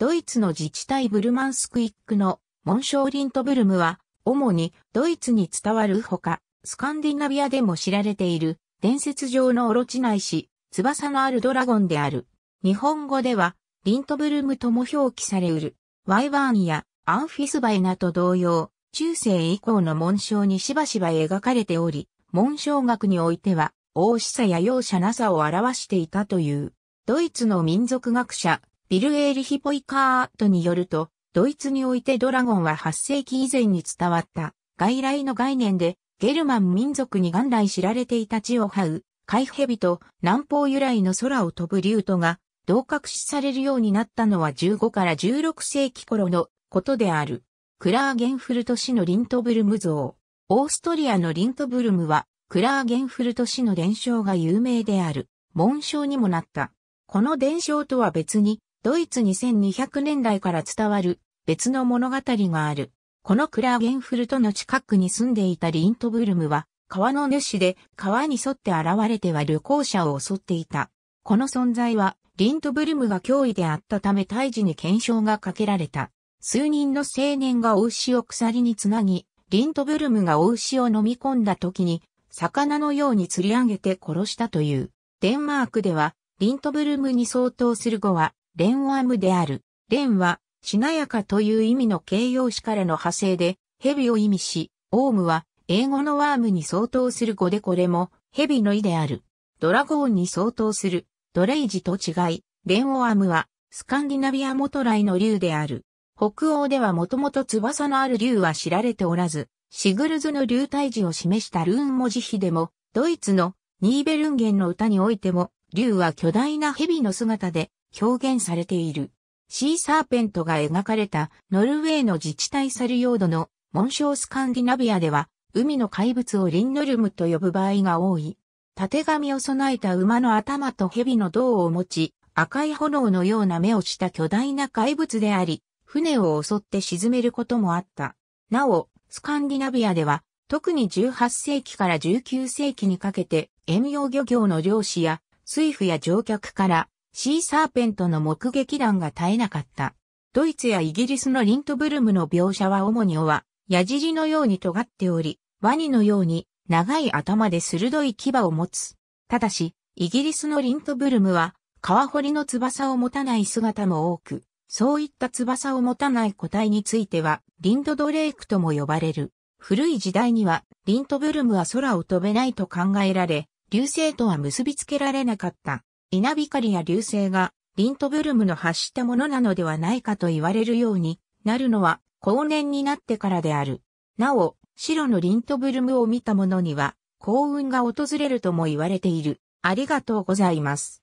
ドイツの自治体ブルマンスクイックのモンショーリントブルムは、主にドイツに伝わるほか、スカンディナビアでも知られている伝説上のオロチないし、翼のあるドラゴンである。日本語では、リントブルムとも表記されうる。ワイバーンやアンフィスバイナと同様、中世以降の紋章にしばしば描かれており、紋章学においては、王しさや容赦なさを表していたという、ドイツの民族学者、ビル・エーリヒ・ポイカートによると、ドイツにおいてドラゴンは8世紀以前に伝わった外来の概念で、ゲルマン民族に元来知られていた地を這う、海蛇と南方由来の空を飛ぶ竜トが、同格視されるようになったのは15から16世紀頃のことである。クラーゲンフルト市のリントブルム像。オーストリアのリントブルムは、クラーゲンフルト市の伝承が有名である。紋章にもなった。この伝承とは別に、ドイツ2200年代から伝わる別の物語がある。このクラーゲンフルトの近くに住んでいたリントブルムは川の主で川に沿って現れては旅行者を襲っていた。この存在はリントブルムが脅威であったため胎児に検証がかけられた。数人の青年が大牛を鎖につなぎ、リントブルムが大牛を飲み込んだ時に魚のように釣り上げて殺したという。デンマークではリントブルムに相当する語は連ームである。連は、しなやかという意味の形容詞からの派生で、蛇を意味し、オウムは、英語のワームに相当する語でこれも、蛇の意である。ドラゴンに相当する、ドレイジと違い、レンオアムは、スカンディナビア元来の竜である。北欧ではもともと翼のある竜は知られておらず、シグルズの竜退治を示したルーン文字比でも、ドイツのニーベルンゲンの歌においても、竜は巨大な蛇の姿で表現されている。シーサーペントが描かれたノルウェーの自治体サルヨードの紋章スカンディナビアでは海の怪物をリンノルムと呼ぶ場合が多い。縦紙を備えた馬の頭と蛇の胴を持ち、赤い炎のような目をした巨大な怪物であり、船を襲って沈めることもあった。なお、スカンディナビアでは、特に18世紀から19世紀にかけて、遠洋漁業の漁師や、水夫や乗客から、シーサーペントの目撃談が絶えなかった。ドイツやイギリスのリントブルムの描写は主に尾は、矢尻のように尖っており、ワニのように長い頭で鋭い牙を持つ。ただし、イギリスのリントブルムは、川堀の翼を持たない姿も多く、そういった翼を持たない個体については、リンドドレイクとも呼ばれる。古い時代には、リントブルムは空を飛べないと考えられ、流星とは結びつけられなかった。稲光や流星がリントブルムの発したものなのではないかと言われるようになるのは後年になってからである。なお、白のリントブルムを見た者には幸運が訪れるとも言われている。ありがとうございます。